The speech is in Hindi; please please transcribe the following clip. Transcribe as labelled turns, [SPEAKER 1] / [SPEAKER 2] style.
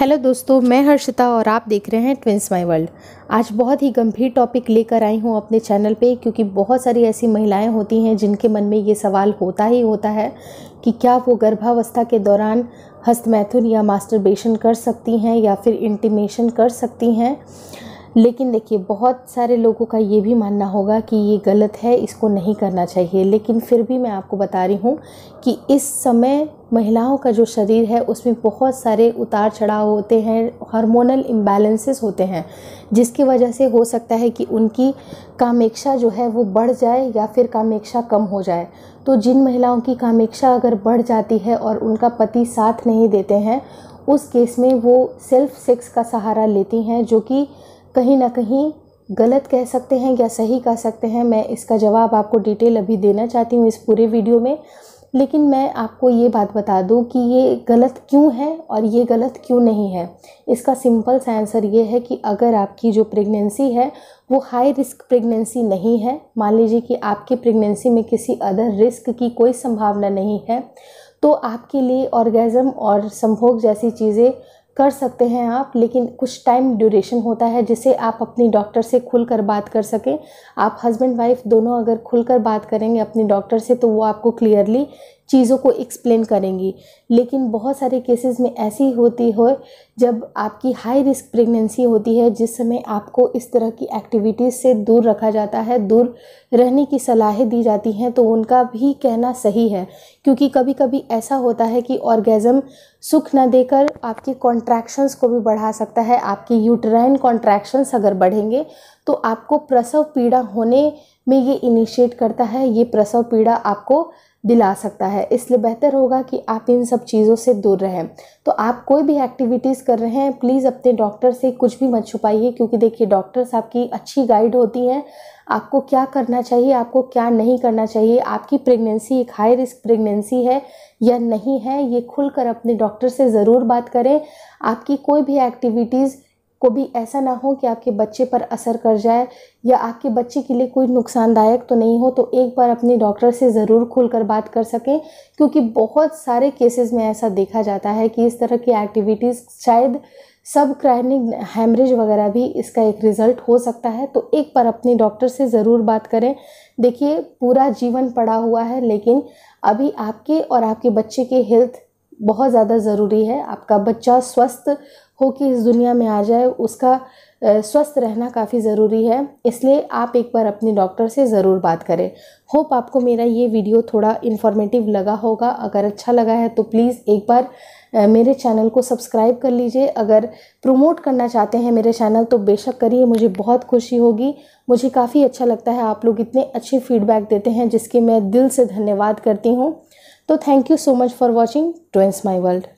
[SPEAKER 1] हेलो दोस्तों मैं हर्षिता और आप देख रहे हैं ट्विंस माय वर्ल्ड आज बहुत ही गंभीर टॉपिक लेकर आई हूँ अपने चैनल पे क्योंकि बहुत सारी ऐसी महिलाएं होती हैं जिनके मन में ये सवाल होता ही होता है कि क्या वो गर्भावस्था के दौरान हस्तमैथुन या मास्टरबेशन कर सकती हैं या फिर इंटीमेशन कर सकती हैं लेकिन देखिए बहुत सारे लोगों का ये भी मानना होगा कि ये गलत है इसको नहीं करना चाहिए लेकिन फिर भी मैं आपको बता रही हूँ कि इस समय महिलाओं का जो शरीर है उसमें बहुत सारे उतार चढ़ाव होते हैं हार्मोनल इम्बैलेंसेस होते हैं जिसकी वजह से हो सकता है कि उनकी कामेक्षा जो है वो बढ़ जाए या फिर कामेक्षा कम हो जाए तो जिन महिलाओं की कामेक्षा अगर बढ़ जाती है और उनका पति साथ नहीं देते हैं उस केस में वो सेल्फ सेक्स का सहारा लेती हैं जो कि कहीं ना कहीं गलत कह सकते हैं या सही कह सकते हैं मैं इसका जवाब आपको डिटेल अभी देना चाहती हूँ इस पूरे वीडियो में लेकिन मैं आपको ये बात बता दूँ कि ये गलत क्यों है और ये गलत क्यों नहीं है इसका सिंपल सा आंसर ये है कि अगर आपकी जो प्रेगनेंसी है वो हाई रिस्क प्रेगनेंसी नहीं है मान लीजिए कि आपकी प्रेगनेंसी में किसी अदर रिस्क की कोई संभावना नहीं है तो आपके लिए ऑर्गेज़म और संभोग जैसी चीज़ें कर सकते हैं आप लेकिन कुछ टाइम ड्यूरेशन होता है जिसे आप अपनी डॉक्टर से खुलकर बात कर सकें आप हस्बैंड वाइफ दोनों अगर खुलकर बात करेंगे अपने डॉक्टर से तो वो आपको क्लियरली चीज़ों को एक्सप्लेन करेंगी लेकिन बहुत सारे केसेस में ऐसी होती हो जब आपकी हाई रिस्क प्रेगनेंसी होती है जिस समय आपको इस तरह की एक्टिविटीज़ से दूर रखा जाता है दूर रहने की सलाहें दी जाती हैं तो उनका भी कहना सही है क्योंकि कभी कभी ऐसा होता है कि ऑर्गेज़म सुख न देकर आपके कॉन्ट्रैक्शंस को भी बढ़ा सकता है आपकी यूटराइन कॉन्ट्रैक्शंस अगर बढ़ेंगे तो आपको प्रसव पीड़ा होने में ये इनिशिएट करता है ये प्रसव पीड़ा आपको दिला सकता है इसलिए बेहतर होगा कि आप इन सब चीज़ों से दूर रहें तो आप कोई भी एक्टिविटीज़ कर रहे हैं प्लीज़ अपने डॉक्टर से कुछ भी मत छुपाइए क्योंकि देखिए डॉक्टर्स आपकी अच्छी गाइड होती हैं आपको क्या करना चाहिए आपको क्या नहीं करना चाहिए आपकी प्रेगनेंसी एक हाई रिस्क प्रेगनेंसी है या नहीं है ये खुलकर अपने डॉक्टर से ज़रूर बात करें आपकी कोई भी एक्टिविटीज़ को भी ऐसा ना हो कि आपके बच्चे पर असर कर जाए या आपके बच्चे के लिए कोई नुकसानदायक तो नहीं हो तो एक बार अपने डॉक्टर से ज़रूर खुलकर बात कर सकें क्योंकि बहुत सारे केसेस में ऐसा देखा जाता है कि इस तरह की एक्टिविटीज़ शायद सब क्राइनिक हैमरेज वगैरह भी इसका एक रिज़ल्ट हो सकता है तो एक बार अपने डॉक्टर से ज़रूर बात करें देखिए पूरा जीवन पड़ा हुआ है लेकिन अभी आपके और आपके बच्चे के हेल्थ बहुत ज़्यादा ज़रूरी है आपका बच्चा स्वस्थ हो कि इस दुनिया में आ जाए उसका स्वस्थ रहना काफ़ी ज़रूरी है इसलिए आप एक बार अपने डॉक्टर से ज़रूर बात करें होप आपको मेरा ये वीडियो थोड़ा इन्फॉर्मेटिव लगा होगा अगर अच्छा लगा है तो प्लीज़ एक बार मेरे चैनल को सब्सक्राइब कर लीजिए अगर प्रमोट करना चाहते हैं मेरे चैनल तो बेशक करिए मुझे बहुत खुशी होगी मुझे काफ़ी अच्छा लगता है आप लोग इतने अच्छे फीडबैक देते हैं जिसके मैं दिल से धन्यवाद करती हूँ तो thank you so much for watching twins my world